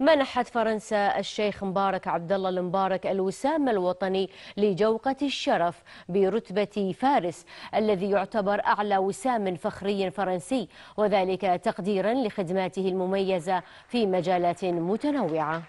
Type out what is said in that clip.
منحت فرنسا الشيخ مبارك عبد الله المبارك الوسام الوطني لجوقة الشرف برتبة فارس الذي يعتبر أعلى وسام فخري فرنسي وذلك تقديرا لخدماته المميزة في مجالات متنوعة